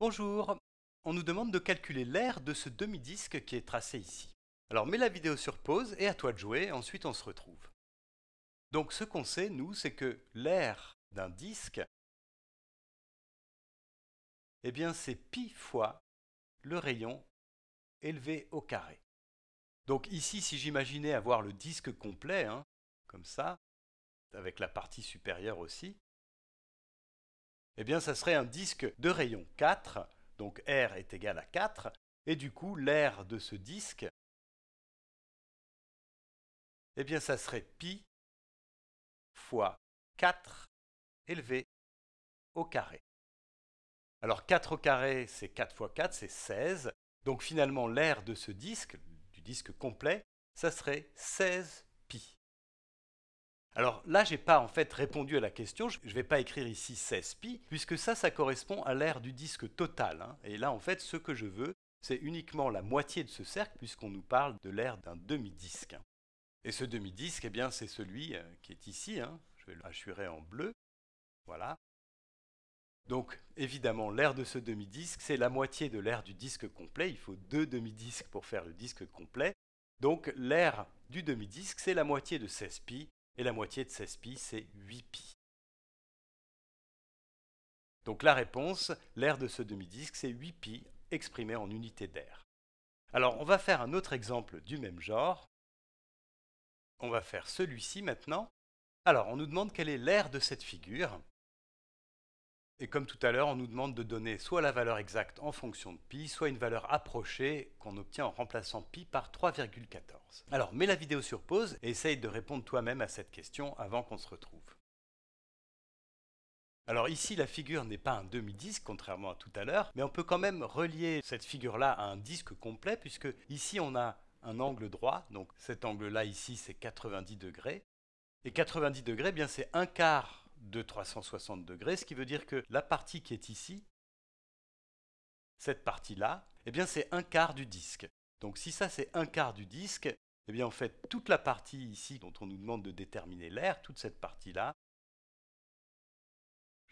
Bonjour On nous demande de calculer l'aire de ce demi-disque qui est tracé ici. Alors mets la vidéo sur pause et à toi de jouer, ensuite on se retrouve. Donc ce qu'on sait, nous, c'est que l'aire d'un disque, eh bien c'est pi fois le rayon élevé au carré. Donc ici, si j'imaginais avoir le disque complet, hein, comme ça, avec la partie supérieure aussi, eh bien, ça serait un disque de rayon 4, donc R est égal à 4, et du coup, l'air de ce disque, eh bien, ça serait pi fois 4 élevé au carré. Alors 4 au carré, c'est 4 fois 4, c'est 16. Donc finalement, l'air de ce disque, du disque complet, ça serait 16 pi. Alors là, n'ai pas en fait répondu à la question, je ne vais pas écrire ici 16 pi, puisque ça, ça correspond à l'aire du disque total. Hein. Et là, en fait, ce que je veux, c'est uniquement la moitié de ce cercle, puisqu'on nous parle de l'aire d'un demi-disque. Hein. Et ce demi-disque, eh bien, c'est celui euh, qui est ici, hein. je vais le hachurer en bleu, voilà. Donc, évidemment, l'aire de ce demi-disque, c'est la moitié de l'aire du disque complet, il faut deux demi-disques pour faire le disque complet. Donc, l'aire du demi-disque, c'est la moitié de 16 pi, et la moitié de 16 pi, c'est 8 pi. Donc la réponse, l'aire de ce demi-disque, c'est 8 pi exprimé en unité d'air. Alors on va faire un autre exemple du même genre. On va faire celui-ci maintenant. Alors on nous demande quelle est l'aire de cette figure. Et comme tout à l'heure, on nous demande de donner soit la valeur exacte en fonction de π, soit une valeur approchée qu'on obtient en remplaçant π par 3,14. Alors mets la vidéo sur pause et essaye de répondre toi-même à cette question avant qu'on se retrouve. Alors ici, la figure n'est pas un demi-disque, contrairement à tout à l'heure, mais on peut quand même relier cette figure-là à un disque complet, puisque ici on a un angle droit, donc cet angle-là ici c'est 90 degrés, et 90 degrés, eh bien c'est un quart de 360 degrés, ce qui veut dire que la partie qui est ici, cette partie-là, eh bien c'est un quart du disque. Donc si ça c'est un quart du disque, eh bien en fait toute la partie ici dont on nous demande de déterminer l'air, toute cette partie-là,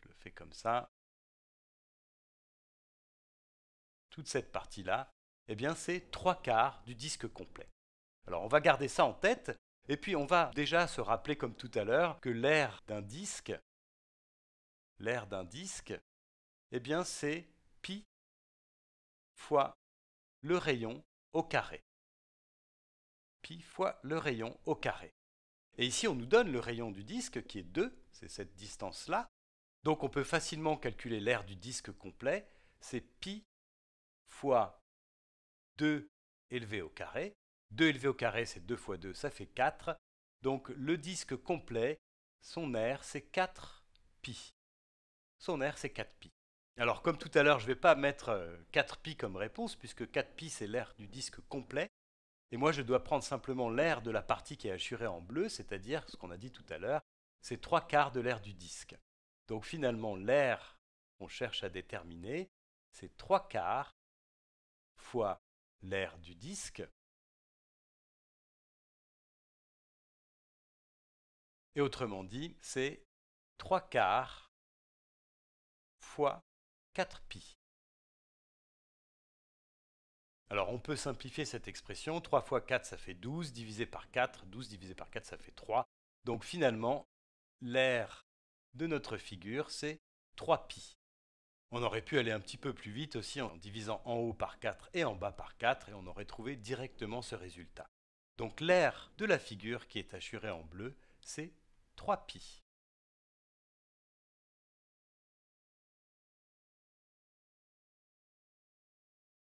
je le fais comme ça, toute cette partie-là, eh bien c'est trois quarts du disque complet. Alors on va garder ça en tête, et puis on va déjà se rappeler comme tout à l'heure que l'air d'un disque, l'aire d'un disque, eh bien c'est pi fois le rayon au carré. Pi fois le rayon au carré. Et ici on nous donne le rayon du disque qui est 2, c'est cette distance-là. Donc on peut facilement calculer l'aire du disque complet, c'est pi fois 2 élevé au carré, 2 élevé au carré, c'est 2 fois 2, ça fait 4. Donc le disque complet, son aire, c'est 4 pi. Son aire, c'est 4 pi. Alors comme tout à l'heure, je ne vais pas mettre 4 euh, pi comme réponse, puisque 4 pi, c'est l'aire du disque complet. Et moi, je dois prendre simplement l'air de la partie qui est assurée en bleu, c'est-à-dire ce qu'on a dit tout à l'heure, c'est 3 quarts de l'aire du disque. Donc finalement, l'air qu'on cherche à déterminer, c'est 3 quarts fois l'air du disque Et autrement dit, c'est 3 quarts fois 4 pi. Alors on peut simplifier cette expression, 3 fois 4 ça fait 12, divisé par 4, 12 divisé par 4 ça fait 3. Donc finalement, l'air de notre figure c'est 3 pi. On aurait pu aller un petit peu plus vite aussi en divisant en haut par 4 et en bas par 4 et on aurait trouvé directement ce résultat. Donc l'air de la figure qui est assurée en bleu, c'est 3pi.